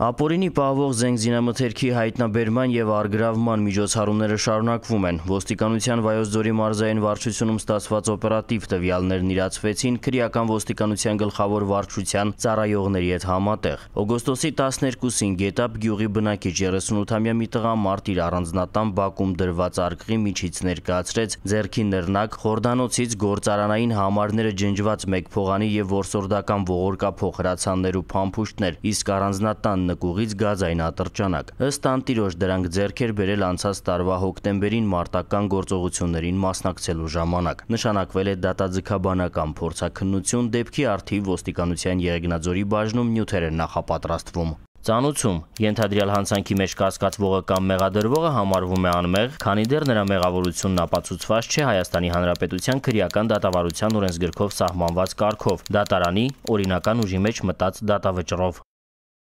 Ապորինի պահվող զենգզինամթերքի հայտնաբերման եւ արգրավման միջոցառումները շարունակվում են։ Ոստիկանության Վայոց ձորի մարզային վարչությունում ստացված օպերատիվ տվյալներն իրացվեցին քրեական ոստիկանության գլխավոր վարչության ծառայողների հետ համատեղ։ Օգոստոսի 12-ին Գետապ գյուղի բնակիչ 38-ամյա մի տղամարդ իր առանձնատան բակում դրված արգղի միջից ներկայացրեց ձերքի ներնակ Խորդանոցից գործարանային համարները ջնջված մեկ փողանի եւ որսորդական ողորկա փոխհրացաններ ու փամփուշտներ, իսկ առանձնատանն նկուղից գազային ատրճանակ։ Ըստ անտիրոջ դրանք ձեռք էր բերել անցած տարվա հոկտեմբերին մարտական գործողություններին մասնակցելու ժամանակ։ Նշանակվել է դատաձգաբանական փորձաքննություն դեպքի արդիվ ոստիկանության Եղեգնաձորի բաժնում նյութեր են նախապատրաստվում։ Ծանուցում ենթադրյալ հանցանքի մեջ կասկածվողը կամ մեղադրվողը համարվում է անմեղ, քանի դեռ նրա մեղավորությունն ապացուցված չէ Հայաստանի Հանրապետության քրեական դատավարության օրենսգրքով սահմանված կարգով՝ դատարանի օրինական ուժի մեջ մտած դատավճռով։